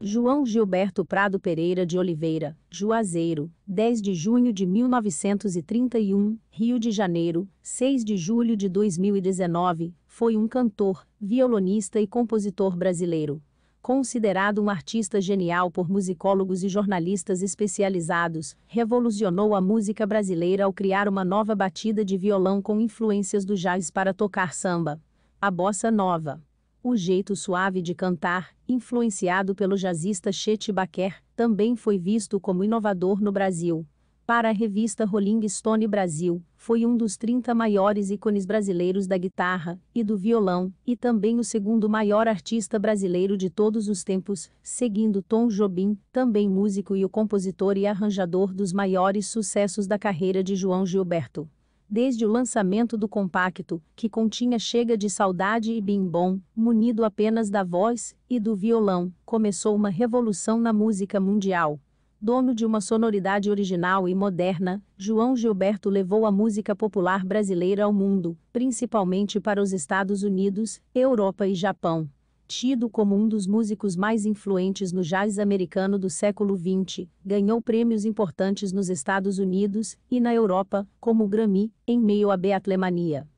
João Gilberto Prado Pereira de Oliveira, Juazeiro, 10 de junho de 1931, Rio de Janeiro, 6 de julho de 2019, foi um cantor, violonista e compositor brasileiro. Considerado um artista genial por musicólogos e jornalistas especializados, revolucionou a música brasileira ao criar uma nova batida de violão com influências do jazz para tocar samba. A bossa nova. O jeito suave de cantar, influenciado pelo jazzista Chet Baker, também foi visto como inovador no Brasil. Para a revista Rolling Stone Brasil, foi um dos 30 maiores ícones brasileiros da guitarra e do violão, e também o segundo maior artista brasileiro de todos os tempos, seguindo Tom Jobim, também músico e o compositor e arranjador dos maiores sucessos da carreira de João Gilberto desde o lançamento do compacto, que continha Chega de Saudade e Bim Bom, munido apenas da voz e do violão, começou uma revolução na música mundial. Dono de uma sonoridade original e moderna, João Gilberto levou a música popular brasileira ao mundo, principalmente para os Estados Unidos, Europa e Japão. Tido como um dos músicos mais influentes no jazz americano do século XX, ganhou prêmios importantes nos Estados Unidos e na Europa, como o Grammy, em meio à beatlemania.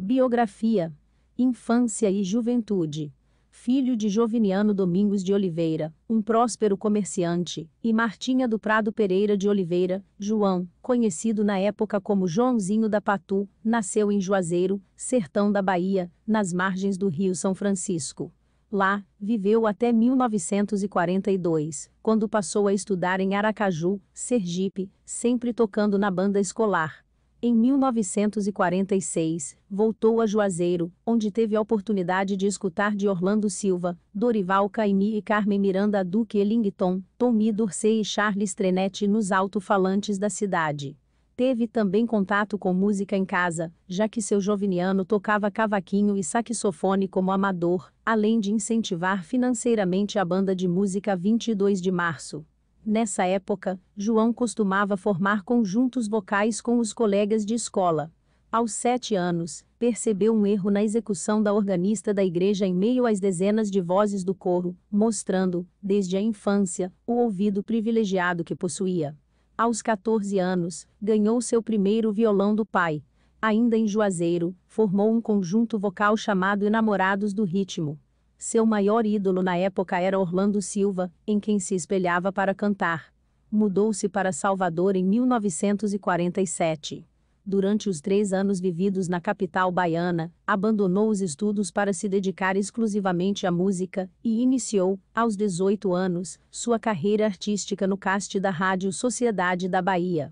Biografia: Infância e Juventude filho de Joviniano Domingos de Oliveira, um próspero comerciante, e Martinha do Prado Pereira de Oliveira, João, conhecido na época como Joãozinho da Patu, nasceu em Juazeiro, sertão da Bahia, nas margens do Rio São Francisco. Lá, viveu até 1942, quando passou a estudar em Aracaju, Sergipe, sempre tocando na banda escolar. Em 1946, voltou a Juazeiro, onde teve a oportunidade de escutar de Orlando Silva, Dorival Caymmi e Carmen Miranda Duque Ellington, Tommy Dorsey e Charles Trenet nos alto-falantes da cidade. Teve também contato com música em casa, já que seu Joviniano tocava cavaquinho e saxofone como amador, além de incentivar financeiramente a banda de música 22 de março. Nessa época, João costumava formar conjuntos vocais com os colegas de escola. Aos sete anos, percebeu um erro na execução da organista da igreja em meio às dezenas de vozes do coro, mostrando, desde a infância, o ouvido privilegiado que possuía. Aos 14 anos, ganhou seu primeiro violão do pai. Ainda em Juazeiro, formou um conjunto vocal chamado Enamorados do Ritmo. Seu maior ídolo na época era Orlando Silva, em quem se espelhava para cantar. Mudou-se para Salvador em 1947 durante os três anos vividos na capital baiana, abandonou os estudos para se dedicar exclusivamente à música e iniciou, aos 18 anos, sua carreira artística no cast da Rádio Sociedade da Bahia.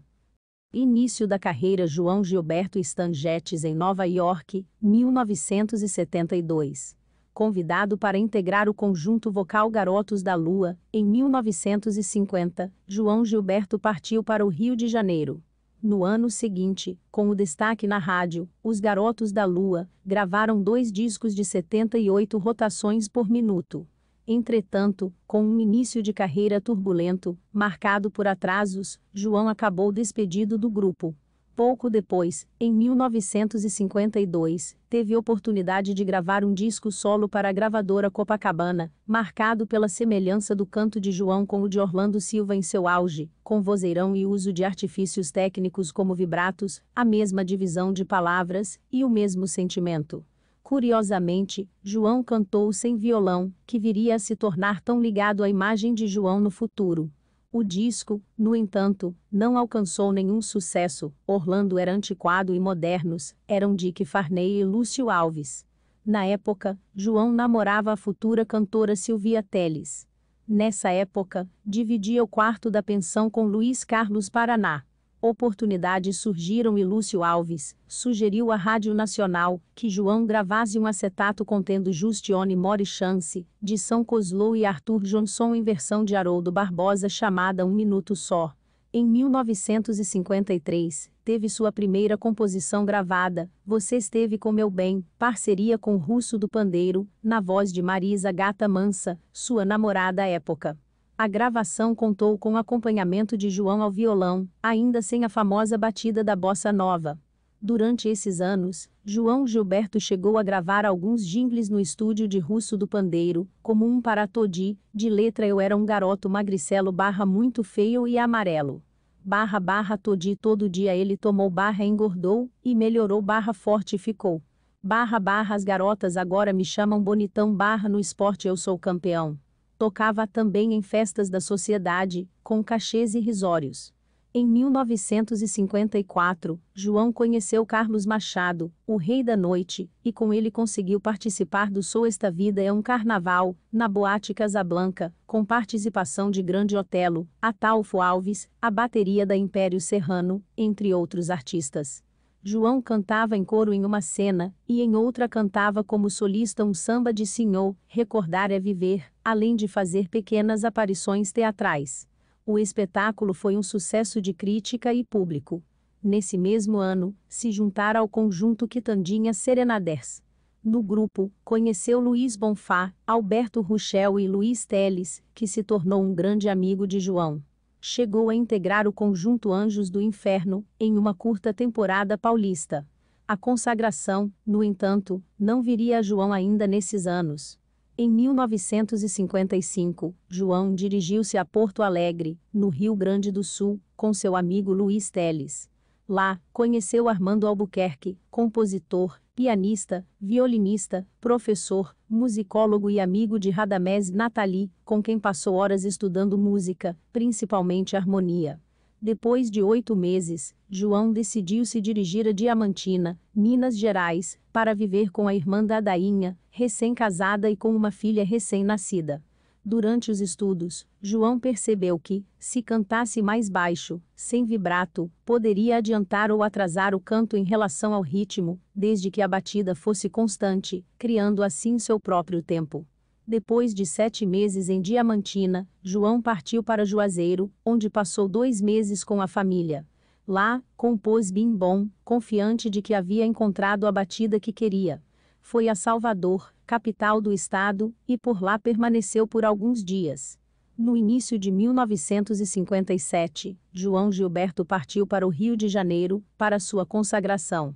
Início da carreira João Gilberto Stangetes em Nova York, 1972. Convidado para integrar o conjunto vocal Garotos da Lua, em 1950, João Gilberto partiu para o Rio de Janeiro. No ano seguinte, com o destaque na rádio, os Garotos da Lua gravaram dois discos de 78 rotações por minuto. Entretanto, com um início de carreira turbulento, marcado por atrasos, João acabou despedido do grupo. Pouco depois, em 1952, teve oportunidade de gravar um disco solo para a gravadora Copacabana, marcado pela semelhança do canto de João com o de Orlando Silva em seu auge, com vozeirão e uso de artifícios técnicos como vibratos, a mesma divisão de palavras e o mesmo sentimento. Curiosamente, João cantou sem violão, que viria a se tornar tão ligado à imagem de João no futuro. O disco, no entanto, não alcançou nenhum sucesso. Orlando era antiquado e modernos eram Dick Farney e Lúcio Alves. Na época, João namorava a futura cantora Silvia Teles. Nessa época, dividia o quarto da pensão com Luiz Carlos Paraná. Oportunidades surgiram e Lúcio Alves sugeriu à Rádio Nacional que João gravasse um acetato contendo Justione More Chance, de São Coslou e Arthur Johnson em versão de Haroldo Barbosa chamada Um Minuto Só. Em 1953, teve sua primeira composição gravada, Você Esteve Com Meu Bem, parceria com o Russo do Pandeiro, na voz de Marisa Gata Mansa, sua namorada à época. A gravação contou com acompanhamento de João ao violão, ainda sem a famosa batida da bossa nova. Durante esses anos, João Gilberto chegou a gravar alguns jingles no estúdio de Russo do Pandeiro, como um para Todi, de letra Eu era um garoto magricelo barra muito feio e amarelo. Barra barra Todi todo dia ele tomou barra engordou, e melhorou barra forte ficou. Barra barra as garotas agora me chamam bonitão barra no esporte eu sou campeão. Tocava também em festas da sociedade, com cachês irrisórios. Em 1954, João conheceu Carlos Machado, o Rei da Noite, e com ele conseguiu participar do Sou Esta Vida é um Carnaval, na Boate Casablanca, com participação de Grande Otelo, Atalfo Alves, a bateria da Império Serrano, entre outros artistas. João cantava em coro em uma cena, e em outra cantava como solista um samba de Sinhô, Recordar é Viver, além de fazer pequenas aparições teatrais. O espetáculo foi um sucesso de crítica e público. Nesse mesmo ano, se juntaram ao conjunto Quitandinha Serenaders. No grupo, conheceu Luiz Bonfá, Alberto Ruchel e Luiz Teles, que se tornou um grande amigo de João. Chegou a integrar o conjunto Anjos do Inferno, em uma curta temporada paulista. A consagração, no entanto, não viria a João ainda nesses anos. Em 1955, João dirigiu-se a Porto Alegre, no Rio Grande do Sul, com seu amigo Luiz Teles. Lá, conheceu Armando Albuquerque, compositor, pianista, violinista, professor, musicólogo e amigo de Radamés Nathalie, com quem passou horas estudando música, principalmente harmonia. Depois de oito meses, João decidiu se dirigir a Diamantina, Minas Gerais, para viver com a irmã da Dainha, recém-casada e com uma filha recém-nascida. Durante os estudos, João percebeu que, se cantasse mais baixo, sem vibrato, poderia adiantar ou atrasar o canto em relação ao ritmo, desde que a batida fosse constante, criando assim seu próprio tempo. Depois de sete meses em Diamantina, João partiu para Juazeiro, onde passou dois meses com a família. Lá, compôs Bim Bom, confiante de que havia encontrado a batida que queria. Foi a Salvador, capital do estado, e por lá permaneceu por alguns dias. No início de 1957, João Gilberto partiu para o Rio de Janeiro, para sua consagração.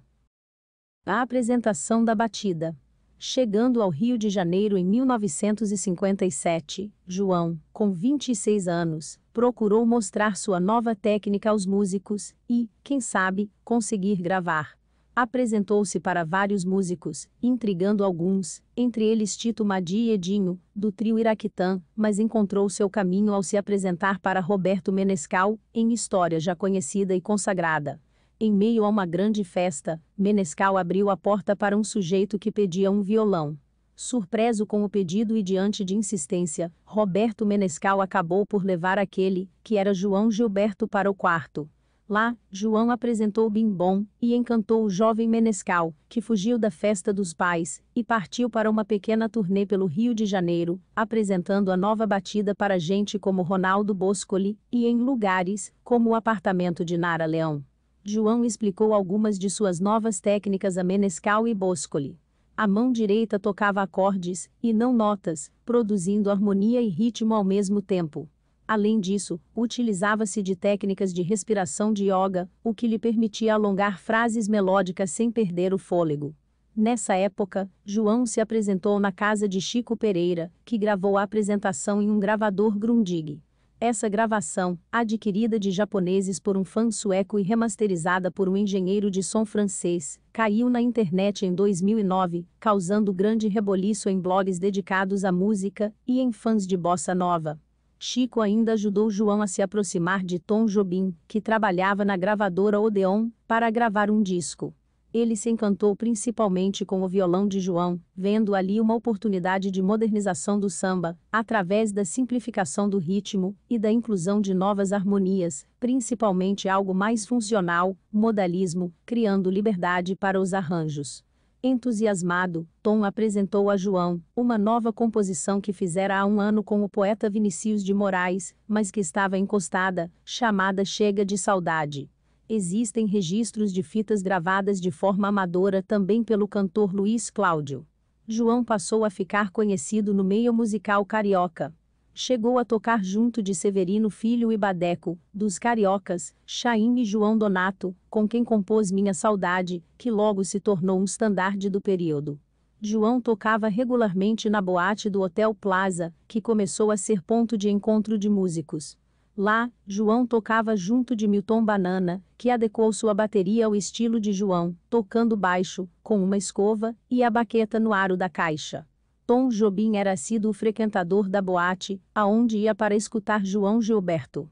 A apresentação da batida. Chegando ao Rio de Janeiro em 1957, João, com 26 anos, procurou mostrar sua nova técnica aos músicos e, quem sabe, conseguir gravar apresentou-se para vários músicos, intrigando alguns, entre eles Tito Madi e Edinho, do trio Iraquitã, mas encontrou seu caminho ao se apresentar para Roberto Menescal, em história já conhecida e consagrada. Em meio a uma grande festa, Menescal abriu a porta para um sujeito que pedia um violão. Surpreso com o pedido e diante de insistência, Roberto Menescal acabou por levar aquele, que era João Gilberto, para o quarto. Lá, João apresentou Bimbom e encantou o jovem Menescal, que fugiu da festa dos pais e partiu para uma pequena turnê pelo Rio de Janeiro, apresentando a nova batida para gente como Ronaldo Boscoli e em lugares como o apartamento de Nara Leão. João explicou algumas de suas novas técnicas a Menescal e Boscoli. A mão direita tocava acordes e não notas, produzindo harmonia e ritmo ao mesmo tempo. Além disso, utilizava-se de técnicas de respiração de yoga, o que lhe permitia alongar frases melódicas sem perder o fôlego. Nessa época, João se apresentou na casa de Chico Pereira, que gravou a apresentação em um gravador Grundig. Essa gravação, adquirida de japoneses por um fã sueco e remasterizada por um engenheiro de som francês, caiu na internet em 2009, causando grande reboliço em blogs dedicados à música e em fãs de bossa nova. Chico ainda ajudou João a se aproximar de Tom Jobim, que trabalhava na gravadora Odeon, para gravar um disco. Ele se encantou principalmente com o violão de João, vendo ali uma oportunidade de modernização do samba, através da simplificação do ritmo e da inclusão de novas harmonias, principalmente algo mais funcional, modalismo, criando liberdade para os arranjos. Entusiasmado, Tom apresentou a João uma nova composição que fizera há um ano com o poeta Vinicius de Moraes, mas que estava encostada, chamada Chega de Saudade. Existem registros de fitas gravadas de forma amadora também pelo cantor Luiz Cláudio. João passou a ficar conhecido no meio musical carioca chegou a tocar junto de Severino Filho e Badeco, dos Cariocas, Chaim e João Donato, com quem compôs Minha Saudade, que logo se tornou um standard do período. João tocava regularmente na boate do Hotel Plaza, que começou a ser ponto de encontro de músicos. Lá, João tocava junto de Milton Banana, que adequou sua bateria ao estilo de João, tocando baixo, com uma escova, e a baqueta no aro da caixa. Tom Jobim era sido o frequentador da boate, aonde ia para escutar João Gilberto.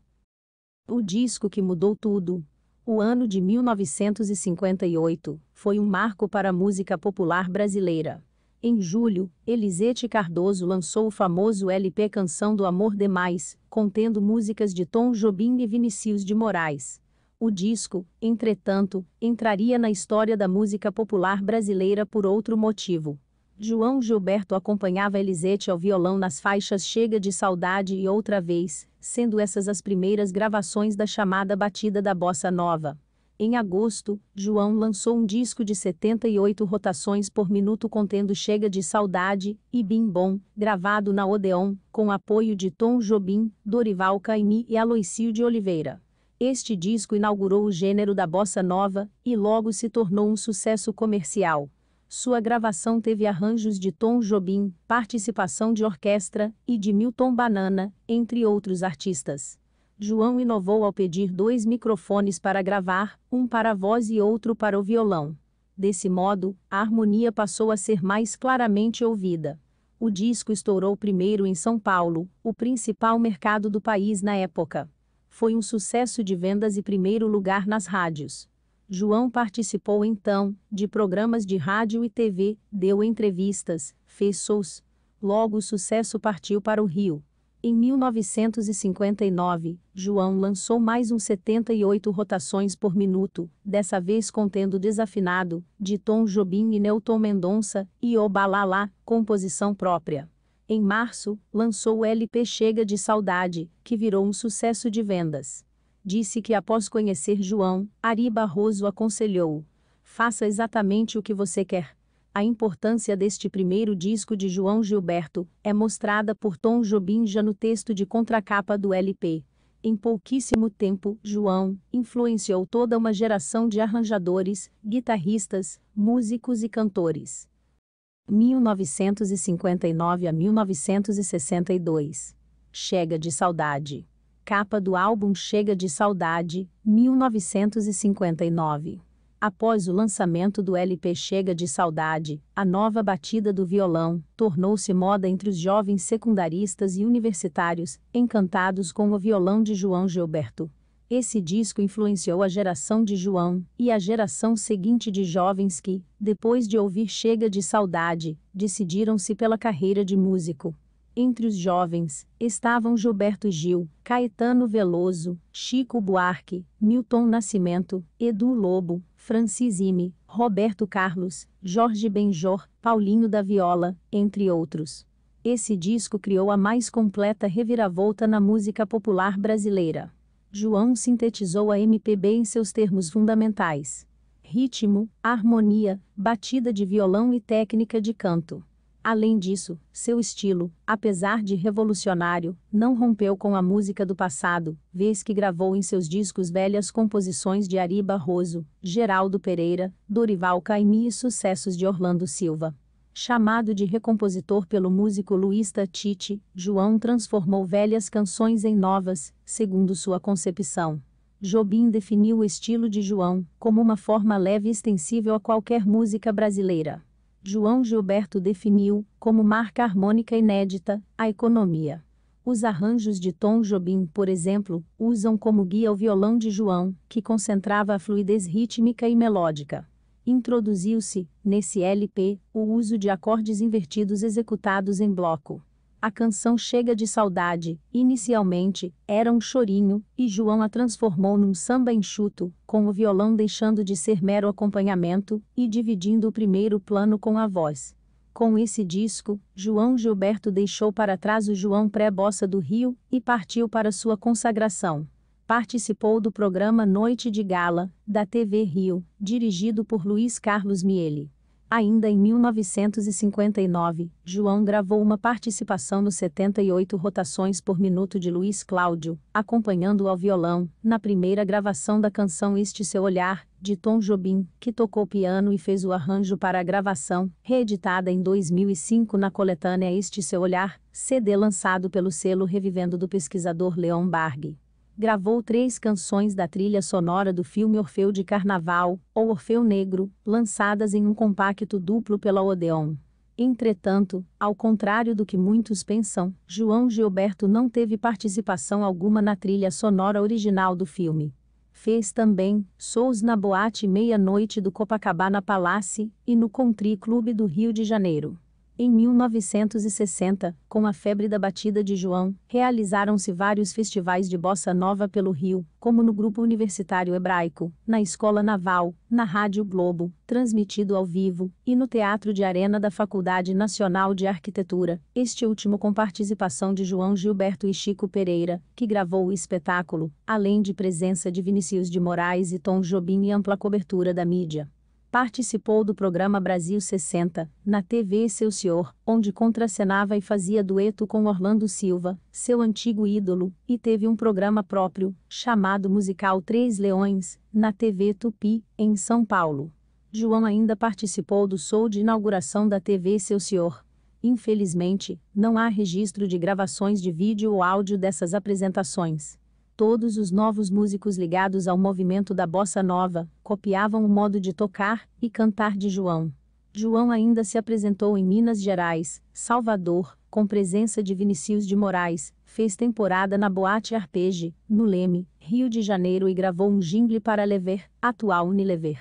O disco que mudou tudo. O ano de 1958 foi um marco para a música popular brasileira. Em julho, Elisete Cardoso lançou o famoso LP Canção do Amor Demais, contendo músicas de Tom Jobim e Vinicius de Moraes. O disco, entretanto, entraria na história da música popular brasileira por outro motivo. João Gilberto acompanhava Elisete ao violão nas faixas Chega de Saudade e Outra Vez, sendo essas as primeiras gravações da chamada batida da bossa nova. Em agosto, João lançou um disco de 78 rotações por minuto contendo Chega de Saudade e Bim Bom, gravado na Odeon, com apoio de Tom Jobim, Dorival Caymmi e Aloysio de Oliveira. Este disco inaugurou o gênero da bossa nova e logo se tornou um sucesso comercial. Sua gravação teve arranjos de Tom Jobim, participação de orquestra e de Milton Banana, entre outros artistas. João inovou ao pedir dois microfones para gravar, um para a voz e outro para o violão. Desse modo, a harmonia passou a ser mais claramente ouvida. O disco estourou primeiro em São Paulo, o principal mercado do país na época. Foi um sucesso de vendas e primeiro lugar nas rádios. João participou então de programas de rádio e TV, deu entrevistas, fez shows. Logo o sucesso partiu para o Rio. Em 1959, João lançou mais um 78 rotações por minuto, dessa vez contendo Desafinado, de Tom Jobim e Nelton Mendonça, e O Balalá, composição própria. Em março, lançou o LP Chega de Saudade, que virou um sucesso de vendas disse que após conhecer João, Ari Barroso aconselhou: faça exatamente o que você quer. A importância deste primeiro disco de João Gilberto é mostrada por Tom Jobim já no texto de contracapa do LP. Em pouquíssimo tempo, João influenciou toda uma geração de arranjadores, guitarristas, músicos e cantores. 1959 a 1962. Chega de saudade capa do álbum Chega de Saudade, 1959. Após o lançamento do LP Chega de Saudade, a nova batida do violão tornou-se moda entre os jovens secundaristas e universitários, encantados com o violão de João Gilberto. Esse disco influenciou a geração de João e a geração seguinte de jovens que, depois de ouvir Chega de Saudade, decidiram-se pela carreira de músico. Entre os jovens, estavam Gilberto Gil, Caetano Veloso, Chico Buarque, Milton Nascimento, Edu Lobo, Francis Ime, Roberto Carlos, Jorge Benjor, Paulinho da Viola, entre outros. Esse disco criou a mais completa reviravolta na música popular brasileira. João sintetizou a MPB em seus termos fundamentais: ritmo, harmonia, batida de violão e técnica de canto. Além disso, seu estilo, apesar de revolucionário, não rompeu com a música do passado, vez que gravou em seus discos velhas composições de Ari Barroso, Geraldo Pereira, Dorival Caymmi e sucessos de Orlando Silva. Chamado de recompositor pelo músico Luiz Tite, João transformou velhas canções em novas, segundo sua concepção. Jobim definiu o estilo de João como uma forma leve e extensível a qualquer música brasileira. João Gilberto definiu, como marca harmônica inédita, a economia. Os arranjos de Tom Jobim, por exemplo, usam como guia o violão de João, que concentrava a fluidez rítmica e melódica. Introduziu-se, nesse LP, o uso de acordes invertidos executados em bloco. A canção Chega de Saudade, inicialmente, era um chorinho, e João a transformou num samba enxuto, com o violão deixando de ser mero acompanhamento e dividindo o primeiro plano com a voz. Com esse disco, João Gilberto deixou para trás o João pré-bossa do Rio e partiu para sua consagração. Participou do programa Noite de Gala, da TV Rio, dirigido por Luiz Carlos Miele. Ainda em 1959, João gravou uma participação no 78 rotações por minuto de Luiz Cláudio, acompanhando ao violão, na primeira gravação da canção Este Seu Olhar, de Tom Jobim, que tocou piano e fez o arranjo para a gravação, reeditada em 2005 na coletânea Este Seu Olhar, CD lançado pelo selo Revivendo do pesquisador Leon Barg gravou três canções da trilha sonora do filme Orfeu de Carnaval, ou Orfeu Negro, lançadas em um compacto duplo pela Odeon. Entretanto, ao contrário do que muitos pensam, João Gilberto não teve participação alguma na trilha sonora original do filme. Fez também shows na Boate Meia-Noite do Copacabana Palace e no Country Clube do Rio de Janeiro. Em 1960, com a febre da batida de João, realizaram-se vários festivais de bossa nova pelo Rio, como no Grupo Universitário Hebraico, na Escola Naval, na Rádio Globo, transmitido ao vivo, e no Teatro de Arena da Faculdade Nacional de Arquitetura, este último com participação de João Gilberto e Chico Pereira, que gravou o espetáculo, além de presença de Vinícius de Moraes e Tom Jobim e ampla cobertura da mídia participou do programa Brasil 60, na TV Seu Senhor, onde contracenava e fazia dueto com Orlando Silva, seu antigo ídolo, e teve um programa próprio, chamado Musical Três Leões, na TV Tupi, em São Paulo. João ainda participou do show de inauguração da TV Seu Senhor. Infelizmente, não há registro de gravações de vídeo ou áudio dessas apresentações. Todos os novos músicos ligados ao movimento da bossa nova copiavam o modo de tocar e cantar de João. João ainda se apresentou em Minas Gerais, Salvador, com presença de Vinicius de Moraes, fez temporada na Boate Arpege, no Leme, Rio de Janeiro e gravou um jingle para Lever, atual Unilever.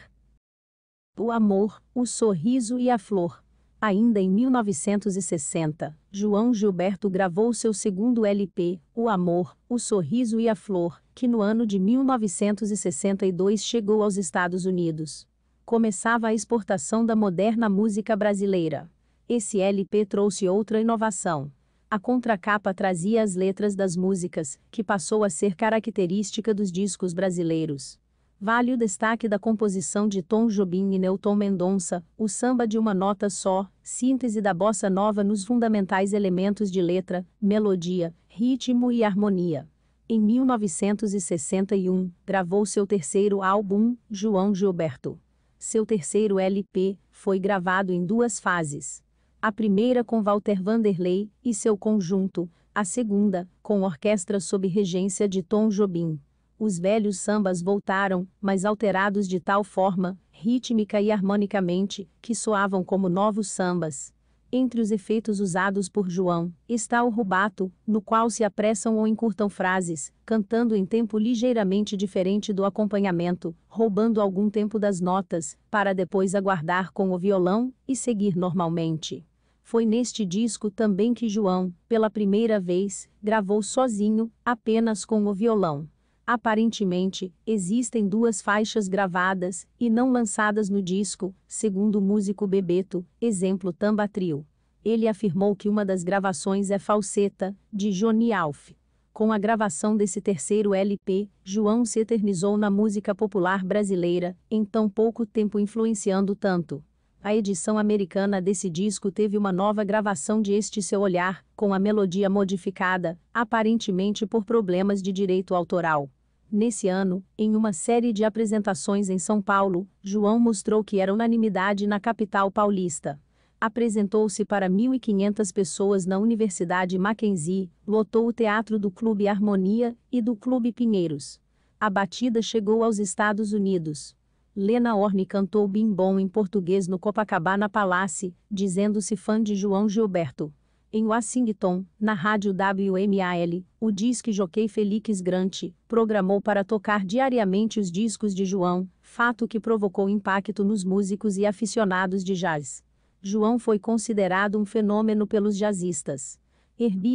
O amor, o sorriso e a flor. Ainda em 1960, João Gilberto gravou seu segundo LP, O Amor, O Sorriso e a Flor, que no ano de 1962 chegou aos Estados Unidos. Começava a exportação da moderna música brasileira. Esse LP trouxe outra inovação. A contracapa trazia as letras das músicas, que passou a ser característica dos discos brasileiros. Vale o destaque da composição de Tom Jobim e Newton Mendonça, o samba de uma nota só, síntese da bossa nova nos fundamentais elementos de letra, melodia, ritmo e harmonia. Em 1961, gravou seu terceiro álbum, João Gilberto. Seu terceiro LP foi gravado em duas fases. A primeira com Walter Vanderlei e seu conjunto, a segunda com orquestra sob regência de Tom Jobim. Os velhos sambas voltaram, mas alterados de tal forma, rítmica e harmonicamente, que soavam como novos sambas. Entre os efeitos usados por João, está o rubato, no qual se apressam ou encurtam frases, cantando em tempo ligeiramente diferente do acompanhamento, roubando algum tempo das notas, para depois aguardar com o violão e seguir normalmente. Foi neste disco também que João, pela primeira vez, gravou sozinho, apenas com o violão. Aparentemente, existem duas faixas gravadas e não lançadas no disco, segundo o músico Bebeto, exemplo Tamba Trio. Ele afirmou que uma das gravações é Falseta, de Johnny Alf. Com a gravação desse terceiro LP, João se eternizou na música popular brasileira, em tão pouco tempo influenciando tanto a edição americana desse disco teve uma nova gravação de Este Seu Olhar, com a melodia modificada, aparentemente por problemas de direito autoral. Nesse ano, em uma série de apresentações em São Paulo, João mostrou que era unanimidade na capital paulista. Apresentou-se para 1.500 pessoas na Universidade Mackenzie, lotou o teatro do Clube Harmonia e do Clube Pinheiros. A batida chegou aos Estados Unidos. Lena Orne cantou Bim Bom em português no Copacabana Palace, dizendo-se fã de João Gilberto em Washington, na rádio WMAL, o disque jockey Felix Grant programou para tocar diariamente os discos de João, fato que provocou impacto nos músicos e aficionados de jazz. João foi considerado um fenômeno pelos jazzistas.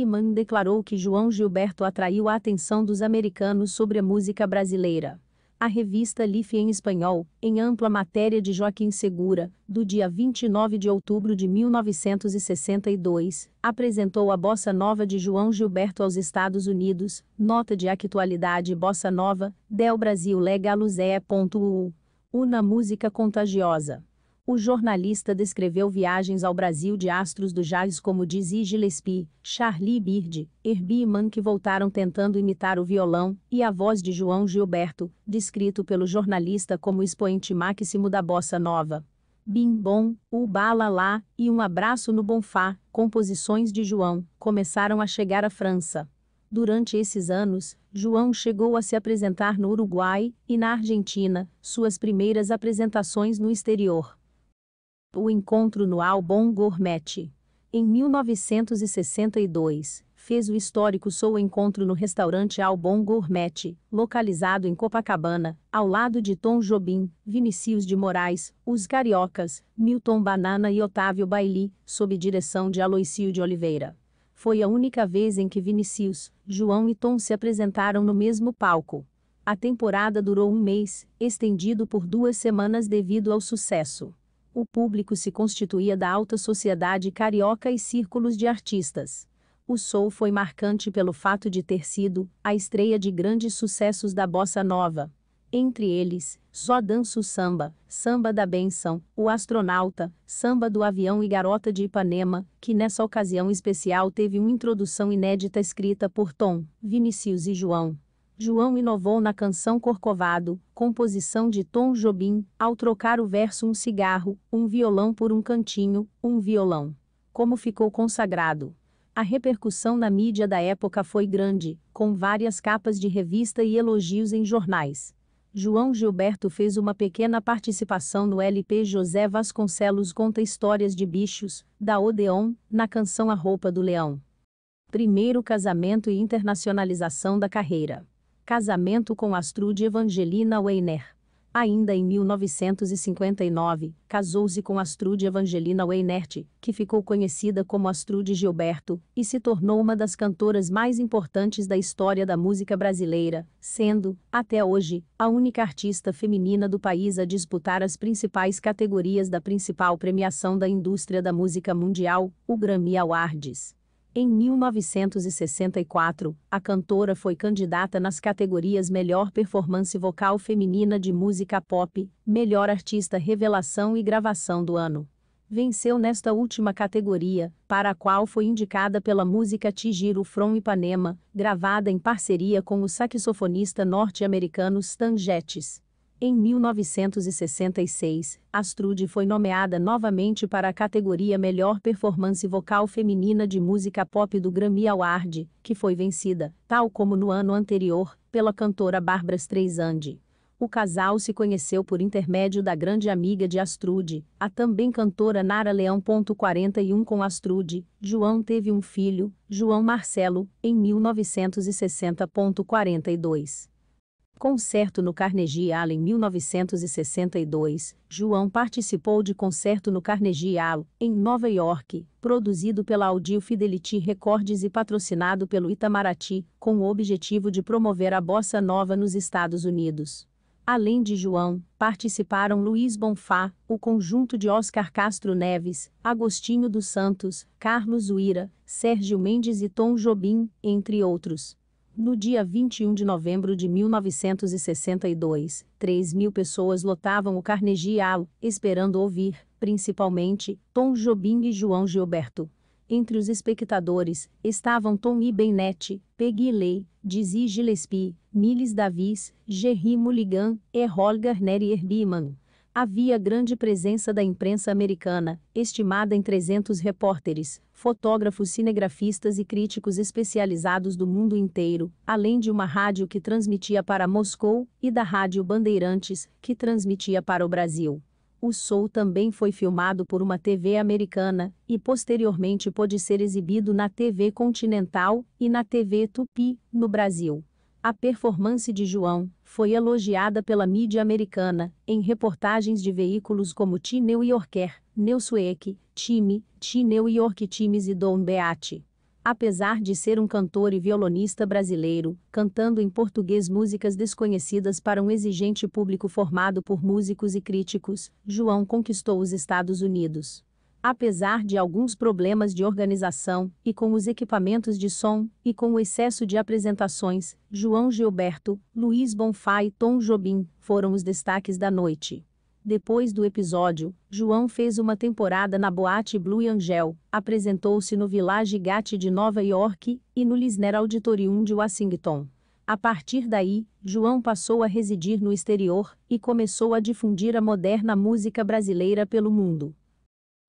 Mann declarou que João Gilberto atraiu a atenção dos americanos sobre a música brasileira a revista Life em espanhol, em ampla matéria de Joaquim Segura, do dia 29 de outubro de 1962, apresentou a bossa nova de João Gilberto aos Estados Unidos, nota de actualidade bossa nova, Del Brasil Legaluzé.u. Una música contagiosa. O jornalista descreveu viagens ao Brasil de astros do jazz como Dizzy Gillespie, Charlie Bird, Herbie Mann que voltaram tentando imitar o violão, e a voz de João Gilberto, descrito pelo jornalista como expoente máximo da bossa nova. Bim Bom, O Bala Lá e Um Abraço no Bonfá, composições de João, começaram a chegar à França. Durante esses anos, João chegou a se apresentar no Uruguai e na Argentina, suas primeiras apresentações no exterior. O encontro no Al Gourmet. Em 1962, fez o histórico seu encontro no restaurante Al Gourmet, localizado em Copacabana, ao lado de Tom Jobim, Vinicius de Moraes, Os Cariocas, Milton Banana e Otávio Bailey, sob direção de Aloysio de Oliveira. Foi a única vez em que Vinicius, João e Tom se apresentaram no mesmo palco. A temporada durou um mês, estendido por duas semanas devido ao sucesso o público se constituía da alta sociedade carioca e círculos de artistas. O Soul foi marcante pelo fato de ter sido a estreia de grandes sucessos da bossa nova. Entre eles, Só Danço Samba, Samba da Benção, O Astronauta, Samba do Avião e Garota de Ipanema, que nessa ocasião especial teve uma introdução inédita escrita por Tom, Vinicius e João, João inovou na canção Corcovado, composição de Tom Jobim, ao trocar o verso um cigarro, um violão por um cantinho, um violão. Como ficou consagrado. A repercussão na mídia da época foi grande, com várias capas de revista e elogios em jornais. João Gilberto fez uma pequena participação no LP José Vasconcelos Conta Histórias de Bichos, da Odeon, na canção A Roupa do Leão. Primeiro casamento e internacionalização da carreira. Casamento com Astrude Evangelina Weiner. Ainda em 1959, casou-se com Astrude Evangelina Weinert, que ficou conhecida como Astrude Gilberto, e se tornou uma das cantoras mais importantes da história da música brasileira, sendo, até hoje, a única artista feminina do país a disputar as principais categorias da principal premiação da indústria da música mundial, o Grammy Awards. Em 1964, a cantora foi candidata nas categorias Melhor Performance Vocal Feminina de Música Pop, Melhor Artista Revelação e Gravação do Ano. Venceu nesta última categoria, para a qual foi indicada pela música Tijiro From Ipanema, gravada em parceria com o saxofonista norte-americano Stan Getz. Em 1966, Astrude foi nomeada novamente para a categoria Melhor Performance Vocal Feminina de Música Pop do Grammy Award, que foi vencida, tal como no ano anterior, pela cantora Barbra Streisand. O casal se conheceu por intermédio da grande amiga de Astrude, a também cantora Nara Leão. 41 com Astrude, João teve um filho, João Marcelo, em 1960. 42. Concerto no Carnegie Hall em 1962, João participou de Concerto no Carnegie Hall, em Nova York, produzido pela Audio Fidelity Records e patrocinado pelo Itamaraty, com o objetivo de promover a bossa nova nos Estados Unidos. Além de João, participaram Luiz Bonfá, o conjunto de Oscar Castro Neves, Agostinho dos Santos, Carlos Uira, Sérgio Mendes e Tom Jobim, entre outros. No dia 21 de novembro de 1962, 3 mil pessoas lotavam o Carnegie Hall, esperando ouvir, principalmente, Tom Jobim e João Gilberto. Entre os espectadores, estavam Tom e Bennett, Peggy Lee, Dizzy Gillespie, Miles Davis, Jerry Mulligan, Errol Garner e Herbiman havia grande presença da imprensa americana, estimada em 300 repórteres, fotógrafos cinegrafistas e críticos especializados do mundo inteiro, além de uma rádio que transmitia para Moscou e da Rádio Bandeirantes, que transmitia para o Brasil. O Soul também foi filmado por uma TV americana e posteriormente pôde ser exibido na TV Continental e na TV Tupi, no Brasil. A performance de João foi elogiada pela mídia americana em reportagens de veículos como T. New Yorker, Newsweek, Time, T. New York Times e Don Beat. Apesar de ser um cantor e violonista brasileiro, cantando em português músicas desconhecidas para um exigente público formado por músicos e críticos, João conquistou os Estados Unidos apesar de alguns problemas de organização, e com os equipamentos de som, e com o excesso de apresentações, João Gilberto, Luiz Bonfá e Tom Jobim foram os destaques da noite. Depois do episódio, João fez uma temporada na Boate Blue Angel, apresentou-se no Village Gate de Nova York e no Lisner Auditorium de Washington. A partir daí, João passou a residir no exterior e começou a difundir a moderna música brasileira pelo mundo.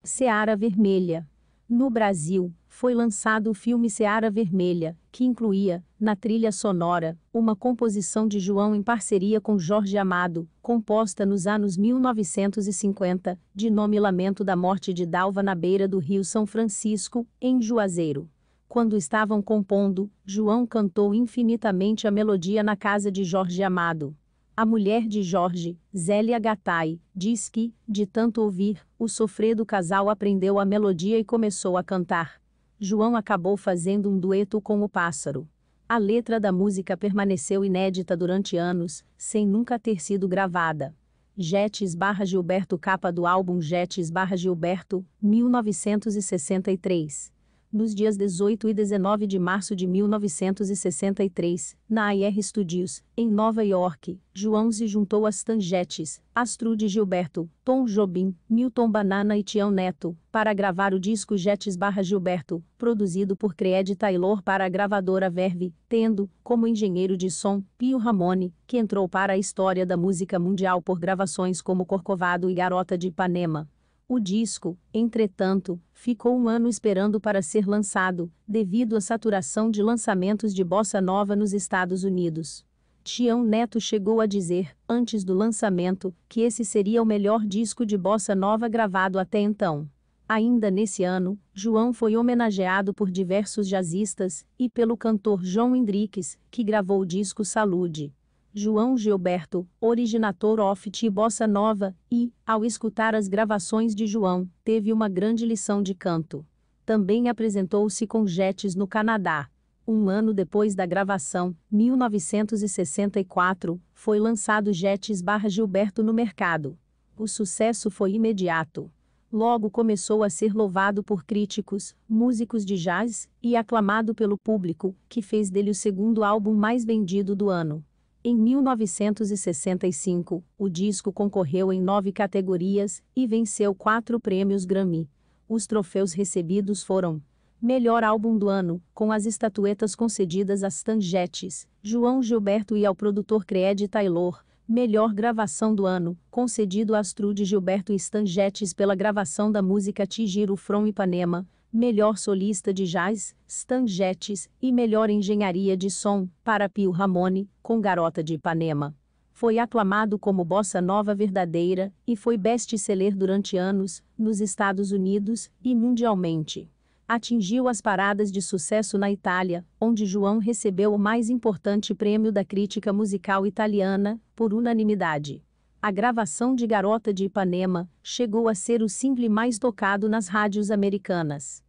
Seara Vermelha. No Brasil, foi lançado o filme Seara Vermelha, que incluía, na trilha sonora, uma composição de João em parceria com Jorge Amado, composta nos anos 1950, de nome Lamento da Morte de Dalva na beira do Rio São Francisco, em Juazeiro. Quando estavam compondo, João cantou infinitamente a melodia na casa de Jorge Amado. A mulher de Jorge, Zélia Gatai, diz que, de tanto ouvir, o sofredo casal aprendeu a melodia e começou a cantar. João acabou fazendo um dueto com o pássaro. A letra da música permaneceu inédita durante anos, sem nunca ter sido gravada. Jets barra Gilberto capa do álbum Jets barra Gilberto, 1963 nos dias 18 e 19 de março de 1963, na Air Studios, em Nova York, João se juntou às Stan Astrude Gilberto, Tom Jobim, Milton Banana e Tião Neto, para gravar o disco Jets barra Gilberto, produzido por Creed Taylor para a gravadora Verve, tendo, como engenheiro de som, Pio Ramone, que entrou para a história da música mundial por gravações como Corcovado e Garota de Ipanema. O disco, entretanto, ficou um ano esperando para ser lançado, devido à saturação de lançamentos de bossa nova nos Estados Unidos. Tião Neto chegou a dizer, antes do lançamento, que esse seria o melhor disco de bossa nova gravado até então. Ainda nesse ano, João foi homenageado por diversos jazzistas e pelo cantor João Hendrix, que gravou o disco Salude. João Gilberto, originator oft bossa nova, e, ao escutar as gravações de João, teve uma grande lição de canto. Também apresentou-se com Jets no Canadá. Um ano depois da gravação, 1964, foi lançado jets barra Gilberto no mercado. O sucesso foi imediato. Logo começou a ser louvado por críticos, músicos de jazz, e aclamado pelo público, que fez dele o segundo álbum mais vendido do ano. Em 1965, o disco concorreu em nove categorias e venceu quatro prêmios Grammy. Os troféus recebidos foram Melhor Álbum do Ano, com as estatuetas concedidas a Stan João Gilberto e ao produtor Cred Taylor, Melhor Gravação do Ano, concedido a Astrude Gilberto e Stan pela gravação da música Tigiro From Ipanema, melhor solista de jazz, Stan Getz, e melhor engenharia de som, para Pio Ramone, com Garota de Ipanema. Foi aclamado como bossa nova verdadeira e foi best-seller durante anos, nos Estados Unidos e mundialmente. Atingiu as paradas de sucesso na Itália, onde João recebeu o mais importante prêmio da crítica musical italiana, por unanimidade a gravação de Garota de Ipanema chegou a ser o single mais tocado nas rádios americanas.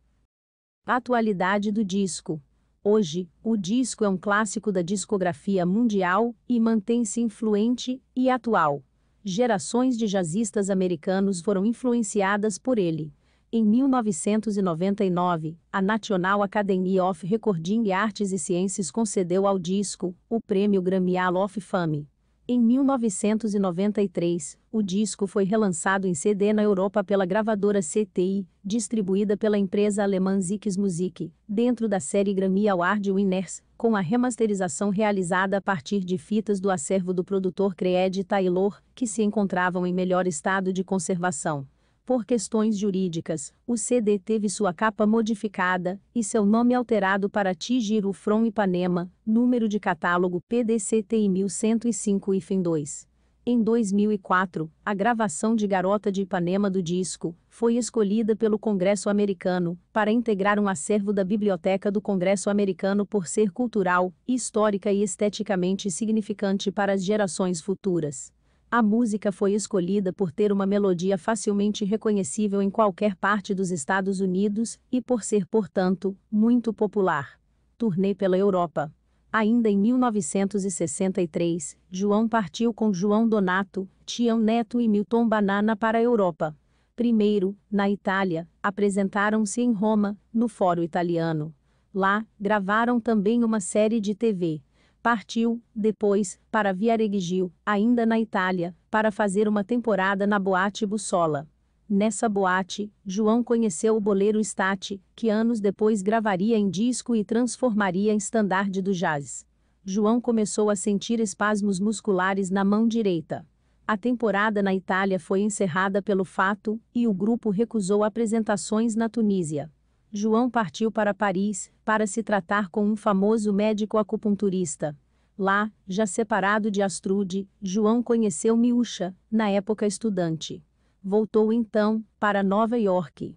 Atualidade do disco. Hoje, o disco é um clássico da discografia mundial e mantém-se influente e atual. Gerações de jazzistas americanos foram influenciadas por ele. Em 1999, a National Academy of Recording Arts e Sciences concedeu ao disco o prêmio Grammy Hall of Fame. Em 1993, o disco foi relançado em CD na Europa pela gravadora CTI, distribuída pela empresa alemã Zix Musik, dentro da série Grammy Award Winners, com a remasterização realizada a partir de fitas do acervo do produtor Creed Taylor, que se encontravam em melhor estado de conservação. Por questões jurídicas, o CD teve sua capa modificada e seu nome alterado para Tigiro From Ipanema, número de catálogo PDCTI 1105-2. Em 2004, a gravação de Garota de Ipanema do disco foi escolhida pelo Congresso Americano para integrar um acervo da Biblioteca do Congresso Americano por ser cultural, histórica e esteticamente significante para as gerações futuras. A música foi escolhida por ter uma melodia facilmente reconhecível em qualquer parte dos Estados Unidos e por ser, portanto, muito popular. Turnê pela Europa. Ainda em 1963, João partiu com João Donato, Tião Neto e Milton Banana para a Europa. Primeiro, na Itália, apresentaram-se em Roma, no Fórum Italiano. Lá, gravaram também uma série de TV. Partiu, depois, para Viareggio, ainda na Itália, para fazer uma temporada na Boate Bussola. Nessa boate, João conheceu o boleiro Stati, que anos depois gravaria em disco e transformaria em estandarte do jazz. João começou a sentir espasmos musculares na mão direita. A temporada na Itália foi encerrada pelo fato, e o grupo recusou apresentações na Tunísia. João partiu para Paris para se tratar com um famoso médico acupunturista. Lá, já separado de Astrude, João conheceu Miúcha, na época estudante. Voltou então para Nova York.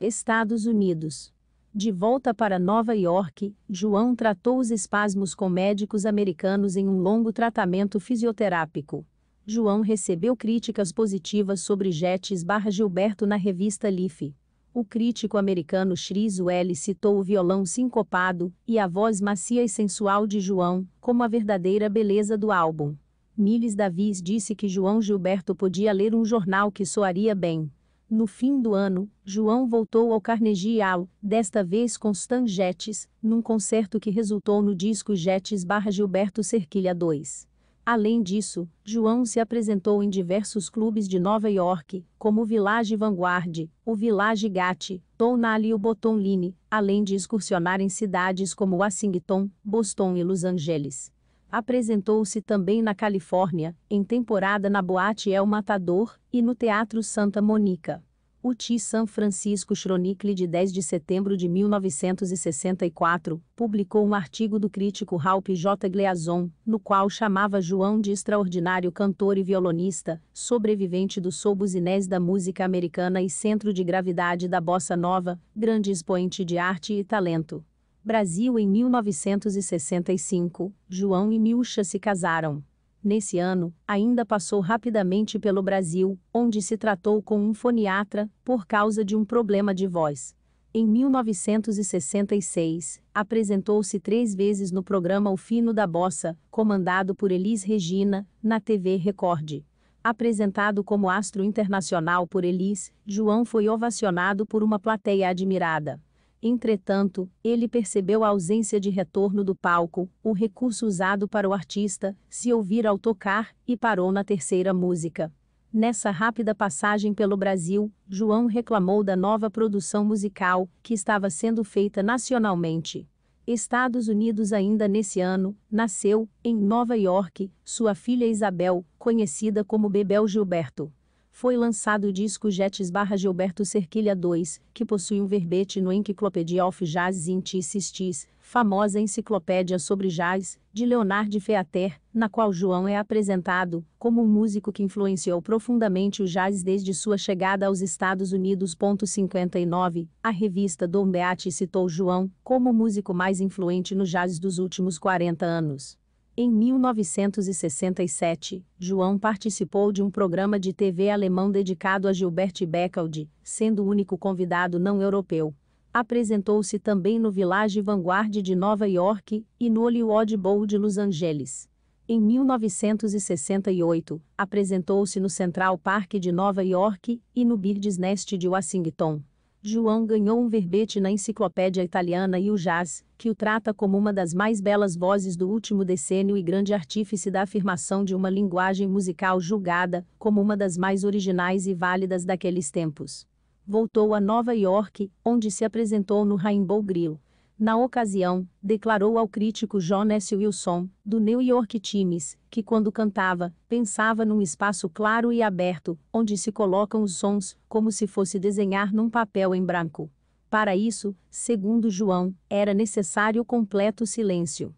Estados Unidos. De volta para Nova York, João tratou os espasmos com médicos americanos em um longo tratamento fisioterápico. João recebeu críticas positivas sobre Jets barra Gilberto na revista Life. O crítico americano Chris Well citou o violão sincopado e a voz macia e sensual de João como a verdadeira beleza do álbum. Miles Davis disse que João Gilberto podia ler um jornal que soaria bem. No fim do ano, João voltou ao Carnegie Hall, desta vez com Stan Jettes, num concerto que resultou no disco Jettes barra Gilberto Cerquilha 2. Além disso, João se apresentou em diversos clubes de Nova York, como o Village Vanguard, o Village Gatti, Tonali e o Bottom Line, além de excursionar em cidades como Washington, Boston e Los Angeles. Apresentou-se também na Califórnia, em temporada na Boate El Matador e no Teatro Santa Mônica. UTI San Francisco Chronicle de 10 de setembro de 1964, publicou um artigo do crítico Ralph J. Gleason, no qual chamava João de extraordinário cantor e violonista, sobrevivente dos Inés da música americana e centro de gravidade da bossa nova, grande expoente de arte e talento. Brasil em 1965, João e Milcha se casaram. Nesse ano, ainda passou rapidamente pelo Brasil, onde se tratou com um foniatra, por causa de um problema de voz. Em 1966, apresentou-se três vezes no programa O Fino da Bossa, comandado por Elis Regina, na TV Record. Apresentado como astro internacional por Elis, João foi ovacionado por uma plateia admirada. Entretanto, ele percebeu a ausência de retorno do palco, o recurso usado para o artista se ouvir ao tocar, e parou na terceira música. Nessa rápida passagem pelo Brasil, João reclamou da nova produção musical que estava sendo feita nacionalmente. Estados Unidos ainda nesse ano, nasceu, em Nova York, sua filha Isabel, conhecida como Bebel Gilberto foi lançado o disco Jets barra Gilberto Cerquilha 2, que possui um verbete no Enciclopedia of Jazz Intisistis, famosa enciclopédia sobre jazz, de Leonard Feater, na qual João é apresentado como um músico que influenciou profundamente o jazz desde sua chegada aos Estados Unidos. 59, a revista Dom Beat citou João como o músico mais influente no jazz dos últimos 40 anos. Em 1967, João participou de um programa de TV alemão dedicado a Gilbert Becaldi, sendo o único convidado não europeu. Apresentou-se também no Village Vanguard de Nova York e no Hollywood Bowl de Los Angeles. Em 1968, apresentou-se no Central Park de Nova York e no Bird's Nest de Washington. João ganhou um verbete na enciclopédia italiana e o jazz, que o trata como uma das mais belas vozes do último decênio e grande artífice da afirmação de uma linguagem musical julgada como uma das mais originais e válidas daqueles tempos. Voltou a Nova York, onde se apresentou no Rainbow Grill, na ocasião, declarou ao crítico John S. Wilson, do New York Times, que quando cantava, pensava num espaço claro e aberto, onde se colocam os sons, como se fosse desenhar num papel em branco. Para isso, segundo João, era necessário completo silêncio.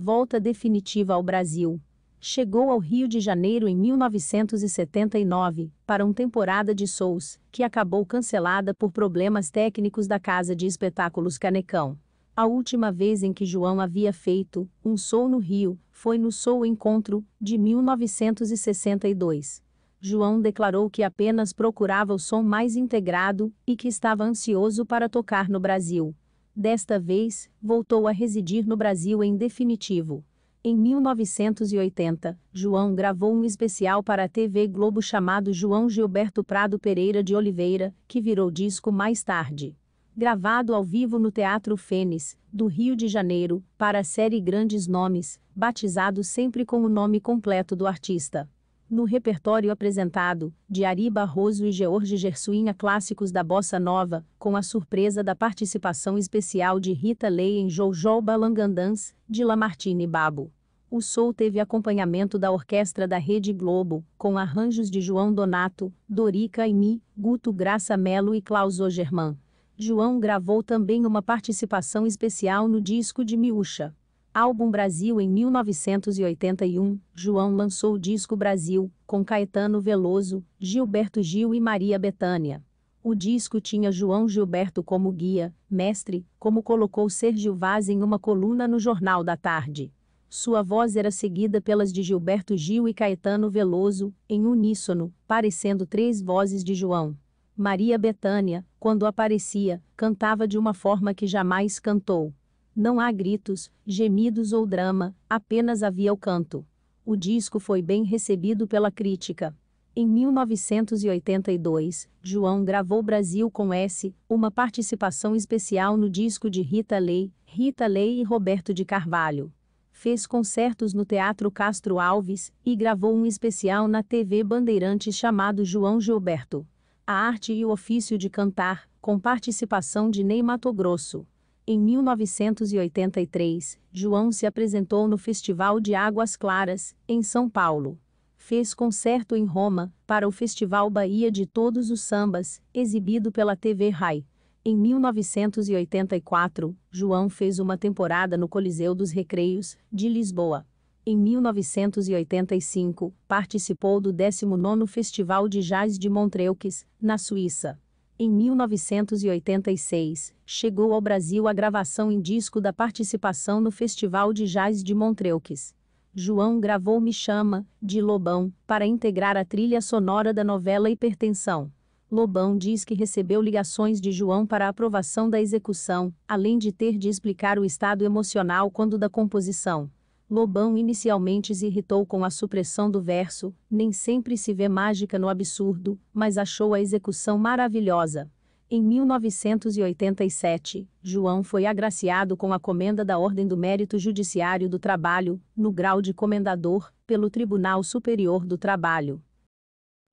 Volta definitiva ao Brasil, chegou ao Rio de Janeiro em 1979, para uma temporada de shows, que acabou cancelada por problemas técnicos da Casa de Espetáculos Canecão. A última vez em que João havia feito um show no Rio foi no Show Encontro, de 1962. João declarou que apenas procurava o som mais integrado e que estava ansioso para tocar no Brasil. Desta vez, voltou a residir no Brasil em definitivo. Em 1980, João gravou um especial para a TV Globo chamado João Gilberto Prado Pereira de Oliveira, que virou disco mais tarde. Gravado ao vivo no Teatro Fênix, do Rio de Janeiro, para a série Grandes Nomes, batizado sempre com o nome completo do artista. No repertório apresentado, de Ari Barroso e George Gersuinha clássicos da bossa nova, com a surpresa da participação especial de Rita Lee em Joujol Balangandãs, de Lamartine Babo. O sol teve acompanhamento da Orquestra da Rede Globo, com arranjos de João Donato, Dorica Imi, Guto Graça Melo e Klaus Ogerman. João gravou também uma participação especial no disco de Miúcha. Álbum Brasil em 1981, João lançou o disco Brasil, com Caetano Veloso, Gilberto Gil e Maria Bethânia. O disco tinha João Gilberto como guia, mestre, como colocou Sergio Vaz em uma coluna no Jornal da Tarde. Sua voz era seguida pelas de Gilberto Gil e Caetano Veloso, em uníssono, parecendo três vozes de João. Maria Bethânia, quando aparecia, cantava de uma forma que jamais cantou. Não há gritos, gemidos ou drama, apenas havia o canto. O disco foi bem recebido pela crítica. Em 1982, João gravou Brasil com S, uma participação especial no disco de Rita Lee, Rita Lee e Roberto de Carvalho. Fez concertos no Teatro Castro Alves e gravou um especial na TV Bandeirantes chamado João Gilberto. A arte e o ofício de cantar, com participação de Ney Mato Grosso. Em 1983, João se apresentou no Festival de Águas Claras, em São Paulo. Fez concerto em Roma, para o Festival Bahia de Todos os Sambas, exibido pela TV Rai. Em 1984, João fez uma temporada no Coliseu dos Recreios, de Lisboa. Em 1985, participou do 19º Festival de Jazz de Montreux, na Suíça. Em 1986, chegou ao Brasil a gravação em disco da participação no Festival de Jazz de Montreux. João gravou Me Chama, de Lobão, para integrar a trilha sonora da novela Hipertensão. Lobão diz que recebeu ligações de João para aprovação da execução, além de ter de explicar o estado emocional quando da composição. Lobão inicialmente se irritou com a supressão do verso, nem sempre se vê mágica no absurdo, mas achou a execução maravilhosa. Em 1987, João foi agraciado com a comenda da Ordem do Mérito Judiciário do Trabalho, no grau de comendador, pelo Tribunal Superior do Trabalho.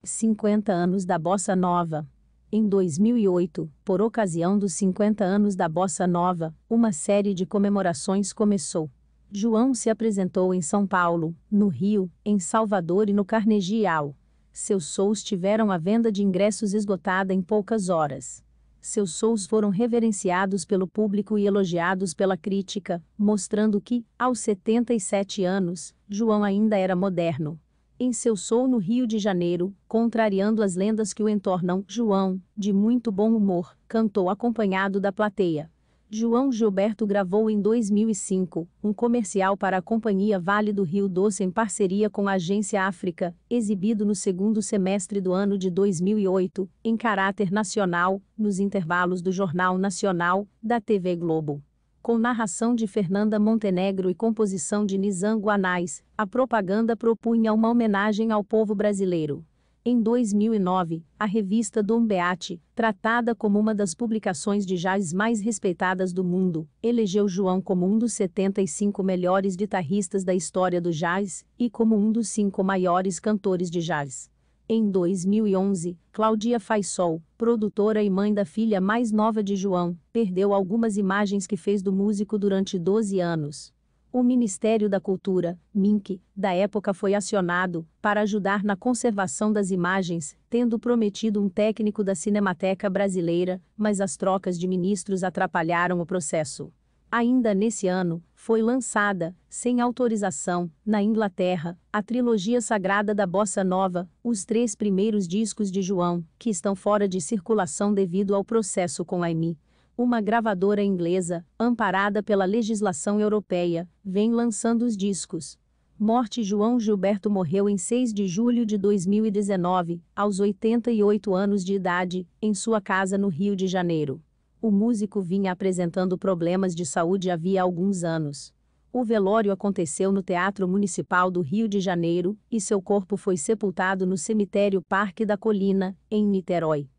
50 anos da Bossa Nova. Em 2008, por ocasião dos 50 anos da Bossa Nova, uma série de comemorações começou. João se apresentou em São Paulo, no Rio, em Salvador e no Carnegie Hall. Seus shows tiveram a venda de ingressos esgotada em poucas horas. Seus shows foram reverenciados pelo público e elogiados pela crítica, mostrando que, aos 77 anos, João ainda era moderno. Em seu show no Rio de Janeiro, contrariando as lendas que o entornam, João, de muito bom humor, cantou acompanhado da plateia. João Gilberto gravou em 2005 um comercial para a companhia Vale do Rio Doce em parceria com a Agência África, exibido no segundo semestre do ano de 2008, em caráter nacional, nos intervalos do Jornal Nacional, da TV Globo. Com narração de Fernanda Montenegro e composição de Nizam Guanais, a propaganda propunha uma homenagem ao povo brasileiro. Em 2009, a revista Dom Beate, tratada como uma das publicações de jazz mais respeitadas do mundo, elegeu João como um dos 75 melhores guitarristas da história do jazz e como um dos cinco maiores cantores de jazz. Em 2011, Claudia Faisol, produtora e mãe da filha mais nova de João, perdeu algumas imagens que fez do músico durante 12 anos. O Ministério da Cultura, MINC, da época foi acionado para ajudar na conservação das imagens, tendo prometido um técnico da Cinemateca Brasileira, mas as trocas de ministros atrapalharam o processo. Ainda nesse ano, foi lançada, sem autorização, na Inglaterra, a trilogia sagrada da Bossa Nova, os três primeiros discos de João, que estão fora de circulação devido ao processo com a EMI uma gravadora inglesa, amparada pela legislação europeia, vem lançando os discos. Morte João Gilberto morreu em 6 de julho de 2019, aos 88 anos de idade, em sua casa no Rio de Janeiro. O músico vinha apresentando problemas de saúde havia alguns anos. O velório aconteceu no Teatro Municipal do Rio de Janeiro e seu corpo foi sepultado no cemitério Parque da Colina, em Niterói.